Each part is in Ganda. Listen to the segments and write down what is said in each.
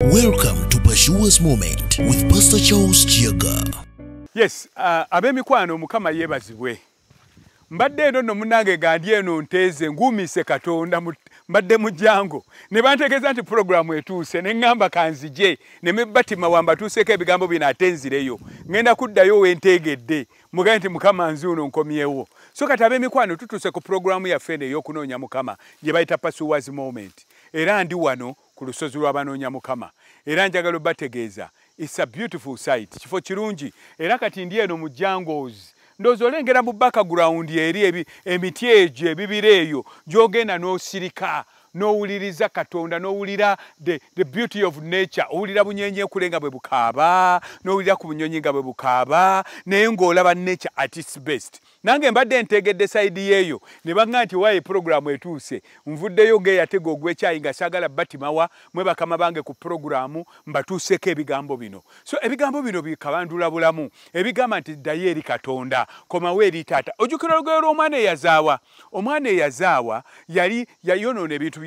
Welcome to Bashua's Moment with Pastor Charles Chiaga. Yes, uh, abe mikwano mukama yebazibwe. Mbadde eno no munange gandi eno nteze ngumise katonda mbadde mujango. Ne bantegeza nti program wetu se ne ngamba kanzi je ne mebati mawamba tuseke ebigambo binatenzire yo. Ngenda kudda yo wentegedde. Mugante mukama nzuno nkomiyewo. So katabe mikwano tutuse ku program ya fene yo kunonya mukama. Je baita Pastor's Moment. Era ndi wano ku lusozi lw'abanoonya mukama era njagala obategeeza its a beautiful site kifo kirungi era kati ndi eno mu jangos ndoozi olengera mu bakagurawundi eri emiti egyo ebibira eyo gy'ogenda n'osirika n'owuliriza katonda n'owulira the, the beauty of nature owulira bunyenye kule nga bwe bukaaba n'owulira ku bunyonyi nga bwe bukaaba naye ng'olaba nature at its best nange mbadde ntegedde saidi yeeyo ne baga nti waayo puroguraamu etuuse nvuddeyo ng'eyatega ogw'ekyayi nga saagala batimawa mwe bakama bange ku puroguraamu mbatuuseeko ebigambo bino so ebigambo bino bikabandula bulamu ebigamba nti ddayo eri katonda komawo eri taata ojjukira olugero lw'omwana eyazaawa omwana eyazaawa yali yayonoona ebintu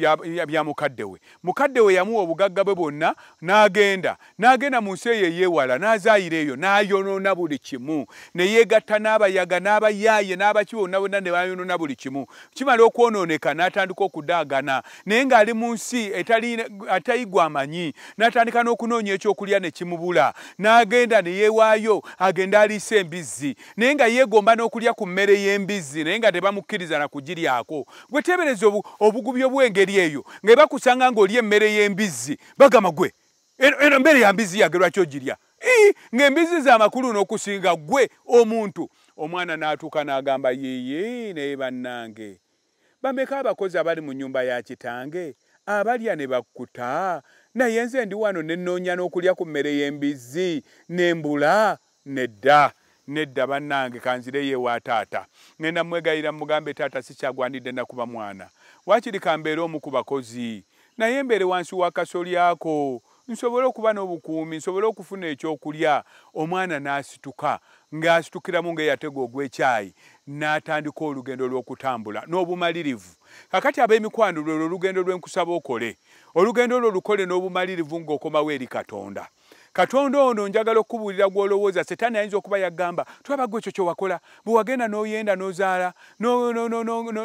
byamukaddewe mukaddewe yamuwa obugagga bwe bwonna n'agenda n'agenda mu nsi eyo eyeewala n'azaayira eyo n'ayonoona buli kimu ne yeegatta n'abayaga n'abayaaye n'abakibonna bonna ne bayonoona buli kimu kimala okwonooneka n'atandika okudaagana naye ng'ali mu nsi atayigwa amanyi n'atandika n'okunoonya ekyokulya ne kimubula n'agenda ne yeewaayo agende aliisa embizzi naye nga yeegomba n'okulya ku mmere y'embizzi naye nga tebamukkiriza na kugiryako gwe teebereza obugubi obwenge engeri eyo nga bakusanga ngaolya emmere yembizzi bagamba gwe emmere yambizzi yage lwakyo girya nga embizzi zamakulu n'okusinga gwe omuntu omwana n'atuuka n'agamba yeye naye bannange bameka abakozi abali mu nnyumba ya kitange abalya ne bakkuta naye nze ndi wano nenoonya n'okulya ku mmere y'embizzi nembula nedda nedda bannange kanzireyo ewa taata ngenda mwegayira mugambe taata sikyagwanidde nakuba mwana wakirika mbeere omu ku bakozi naye mbeere wansi wa kasolyako nsobole okuba n'obukuumi nsobole okufuna ekyokulya omwana n'asituka ng'asitukiramu ng'eyatega ogw'ekyayi n'atandika olugendo lw'okutambula n'obumalirivu kakati ab'emikwano lwelwo olugendo lwenkusaba okole olugendo olwo lukole n'obumalirivu ng'okomawo eri katonda katonda ono njagala okubuulira gwolowooza setaani ayinza okuba yagamba twaba gwe ekyo kyowakola bwewagenda noyenda nozaala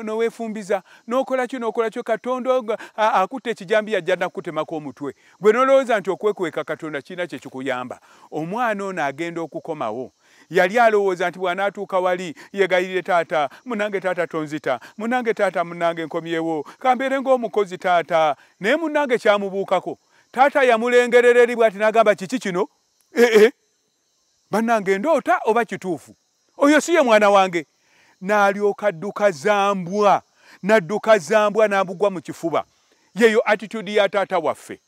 noweefumbiza nokola kyo nokola kyo katonda akutta ekijambi yajja nakutemako omutwe gwe nolowooza nti okwekweka katonda kirina kyekikuyamba omwana ono agenda okukomawo yali alowooza nti bw'anaatuuka wali yegayirire taata munange taata tonzita munange taata munange nkomyewo kambeere ngaomukozi taata naye munange kyamubuukako taata yamulengerera eri bwati n'agamba kiki kino ee eh, eh. bannange ndoota oba kituufu oyo si ye mwana wange n'alyoka dduka zambwa nadduka zambwa n'abugwa mu kifuba yeyo attitudi ya taata waffe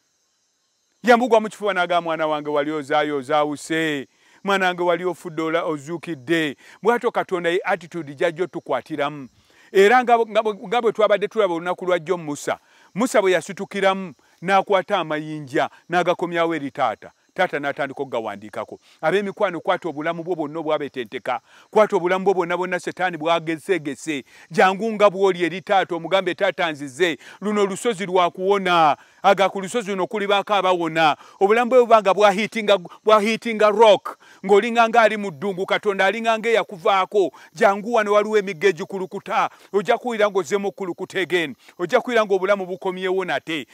yamugwa mu kifuba n'agamba mwana wange wali ozaayo ozaawuse mwanange wali ofudde ozuukidde bwatyo katonda ye attitudi gyajjo tukwatiramu era nga bwe twabadde tulaba olunaku lwajjo musa musa bwe yasitukiramu n'akwata amayinja n'agakomyawo eri taata taata n'atandika okugawandiikako ab'emikwano kwata obulamu bwo bwonna obwabetenteka kwata obulamu bwo bwonna bwonna setaani bwagesegese jangu nga bwoli eri taata omugambe taata nzize luno olusozi lwakuwona aga ku lusozi luno kuli baako abawona obulamu bwe bubanga bwahiitinga rock ng'olinga ngaali mu ddungu katonda alinga ngaeyakuvaako jangu wano waliwo emigga egikulukuta ojja kuwulira ng'ozzeemu okukulukuta egen ojja kuwulira ng'obulamu bukomyewo nate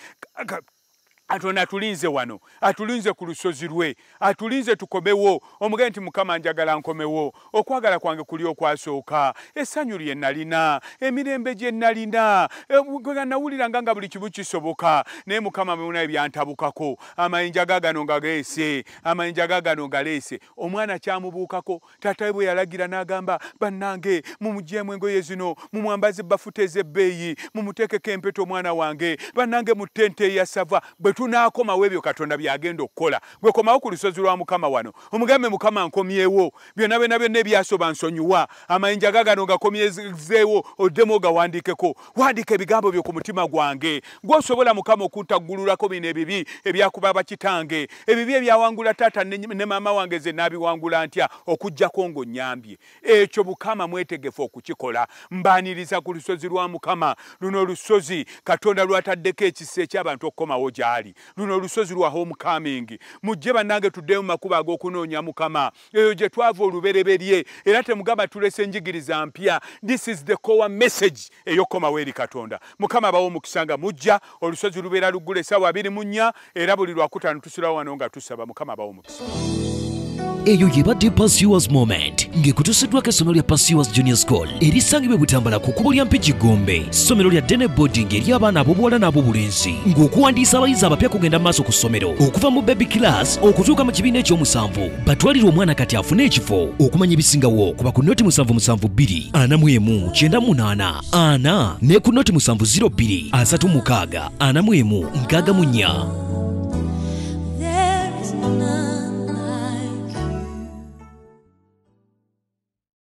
katonda atulinze wano atulinze ku lusozi lwe atulinze tukomewo omugee nti mukama njagala nkomewo okwagala kwange kuli okwasooka essanyu lye nalina emirembe gye nalina eh, nawuliranga nga buli kimu kisoboka naye mukama munaye byantabukako amayinja gagano nga geese amayinja gagano nga leese omwana kyamubuukako tatae bwe yalagira n'agamba bannange mumugyemu engoye zino mumwambaze bafute ezebbeeyi mumuteekeko empeta omwana wange bannange mu tente eyasava bwe bwetunakomawo ebyo katonda byagenda okukola gwekomawo ku lusozi lwa mukama wano omugambe mukama nkomyewo byonna byona byonna ebyasoba nsonyiwa amayinja gagano gakomyezeewo oddemu ogawandiikeko wandiika ebigambo byo ku mutima gwange gwosobola mukama okuntaggululako bino ebibi ebyakuba bakitange ebibi ebyawangula taata ne maama wange ze nabiwangula ntya okugjako ngo nyambye ekyo mukama mwetegefu okukikola mbaniriza ku lusozi lwa mukama luno olusozi katonda lwataddeko ekisa ekyabantu okukomawo gyali gyali luno olusozi lwa homecoming mujje bannange tuddeyo mu makubo ag'okunoonya mukama eyo gye twava olubereberye era temugamba tulesa enjigiriza mpya this is the cowe message eyokomawo eri katonda mukama bawo omukisanga mujja olusozi lubeera luggula esawa 24 era buli lwakutaano tusulawo wano nga tusaba mukama bawo omukisa eyo gye badde pasuers moment ng'ekutuusiddwa ko essomero lya pasiwas junior school erisangibwe butambala ku kkubo lya mpigi gombe ssomero lya dene boarding ery'abaana ab'obuwala n'ab'obulenzi ng'okuwandiisa abayizi abapya kugenda mu maaso ku ssomero okuva mu baby class okutuuka mu kibiina eky'omusanvu batwalire omwana kati afune ekifo okumanya ebisingawo kuba ku noti musanvu musanvu bbiri ana mu emu kyenda mu naana ana ne ku noti musanvu ziro bbiri asatu mukaaga ana mu emu nkaaga mu nnya